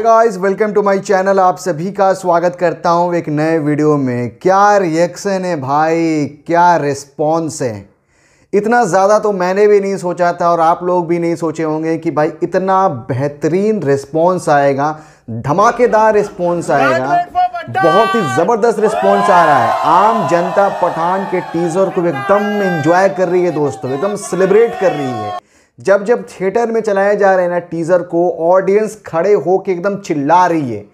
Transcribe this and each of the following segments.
guys welcome to my channel आप सभी का स्वागत करता हूँ एक नए वीडियो में क्या रिएक्शन है भाई क्या रिस्पॉन्स है इतना ज़्यादा तो मैंने भी नहीं सोचा था और आप लोग भी नहीं सोचे होंगे कि भाई इतना बेहतरीन रिस्पॉन्स आएगा धमाकेदार रिस्पॉन्स आएगा बहुत ही ज़बरदस्त रिस्पॉन्स आ रहा है आम जनता पठान के टीज़र को एकदम इंजॉय कर रही है दोस्तों एकदम सेलिब्रेट कर रही है जब जब थिएटर में चलाए जा रहे हैं ना टीज़र को ऑडियंस खड़े होकर एकदम चिल्ला रही है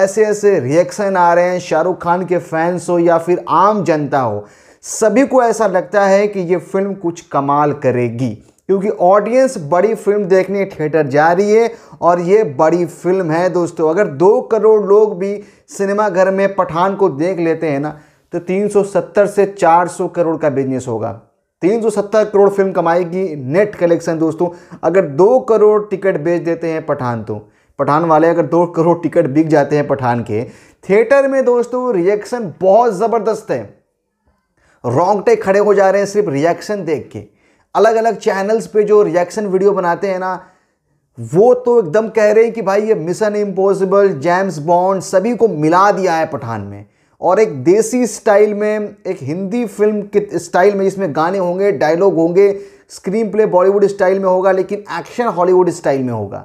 ऐसे ऐसे रिएक्शन आ रहे हैं शाहरुख खान के फैंस हो या फिर आम जनता हो सभी को ऐसा लगता है कि ये फिल्म कुछ कमाल करेगी क्योंकि ऑडियंस बड़ी फिल्म देखने थिएटर जा रही है और ये बड़ी फिल्म है दोस्तों अगर दो करोड़ लोग भी सिनेमा घर में पठान को देख लेते हैं ना तो 370 से 400 करोड़ का बिजनेस होगा 370 करोड़ फिल्म कमाएगी नेट कलेक्शन दोस्तों अगर दो करोड़ टिकट बेच देते हैं पठान तो पठान वाले अगर दो करोड़ टिकट बिक जाते हैं पठान के थिएटर में दोस्तों रिएक्शन बहुत ज़बरदस्त है रोंगटे खड़े हो जा रहे हैं सिर्फ रिएक्शन देख के अलग अलग चैनल्स पे जो रिएक्शन वीडियो बनाते हैं ना वो तो एकदम कह रहे हैं कि भाई ये मिशन इम्पॉसिबल जेम्स बॉन्ड सभी को मिला दिया है पठान में और एक देसी स्टाइल में एक हिंदी फिल्म के स्टाइल में जिसमें गाने होंगे डायलॉग होंगे स्क्रीन प्ले बॉलीवुड स्टाइल में होगा लेकिन एक्शन हॉलीवुड स्टाइल में होगा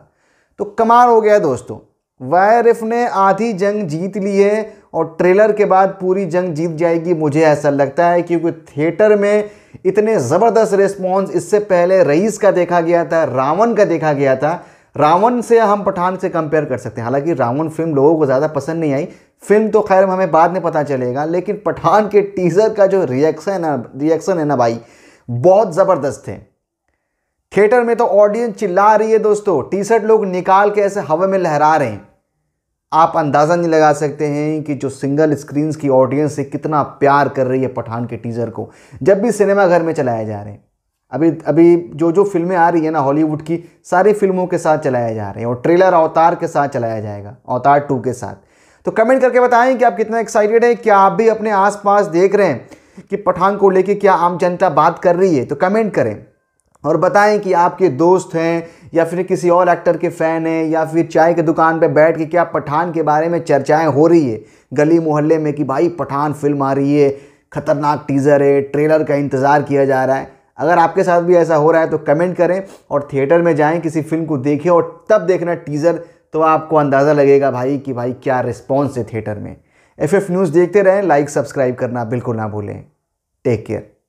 तो कमाल हो गया दोस्तों दोस्तों वायरिफ ने आधी जंग जीत ली है और ट्रेलर के बाद पूरी जंग जीत जाएगी मुझे ऐसा लगता है क्योंकि थिएटर में इतने ज़बरदस्त रिस्पॉन्स इससे पहले रईस का देखा गया था रावण का देखा गया था रावण से हम पठान से कंपेयर कर सकते हैं हालांकि रावण फिल्म लोगों को ज़्यादा पसंद नहीं आई फिल्म तो खैर हमें बाद में पता चलेगा लेकिन पठान के टीज़र का जो रिएक्शन है ना रिएक्शन है ना भाई बहुत ज़बरदस्त है थिएटर में तो ऑडियंस चिल्ला रही है दोस्तों टी शर्ट लोग निकाल के ऐसे हवा में लहरा रहे हैं आप अंदाज़ा नहीं लगा सकते हैं कि जो सिंगल स्क्रीन्स की ऑडियंस से कितना प्यार कर रही है पठान के टीज़र को जब भी सिनेमा घर में चलाए जा रहे हैं अभी अभी जो जो फिल्में आ रही है ना हॉलीवुड की सारी फिल्मों के साथ चलाए जा रहे हैं और ट्रेलर अवतार के साथ चलाया जाएगा अवतार टू के साथ तो कमेंट करके बताएं कि आप कितना एक्साइटेड हैं क्या आप भी अपने आसपास देख रहे हैं कि पठान को लेके क्या आम जनता बात कर रही है तो कमेंट करें और बताएं कि आपके दोस्त हैं या फिर किसी और एक्टर के फ़ैन हैं या फिर चाय की दुकान पर बैठ के क्या पठान के बारे में चर्चाएँ हो रही है गली मोहल्ले में कि भाई पठान फिल्म आ रही है ख़तरनाक टीज़र है ट्रेलर का इंतज़ार किया जा रहा है अगर आपके साथ भी ऐसा हो रहा है तो कमेंट करें और थिएटर में जाएं किसी फिल्म को देखें और तब देखना टीज़र तो आपको अंदाज़ा लगेगा भाई कि भाई क्या रिस्पॉन्स है थिएटर में एफ न्यूज़ देखते रहें लाइक सब्सक्राइब करना बिल्कुल ना भूलें टेक केयर